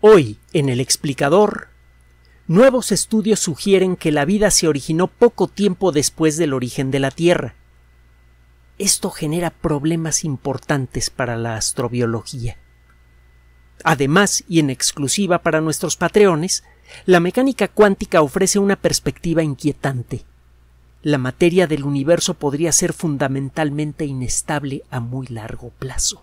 Hoy, en el explicador, nuevos estudios sugieren que la vida se originó poco tiempo después del origen de la Tierra. Esto genera problemas importantes para la astrobiología. Además, y en exclusiva para nuestros patreones, la mecánica cuántica ofrece una perspectiva inquietante. La materia del universo podría ser fundamentalmente inestable a muy largo plazo.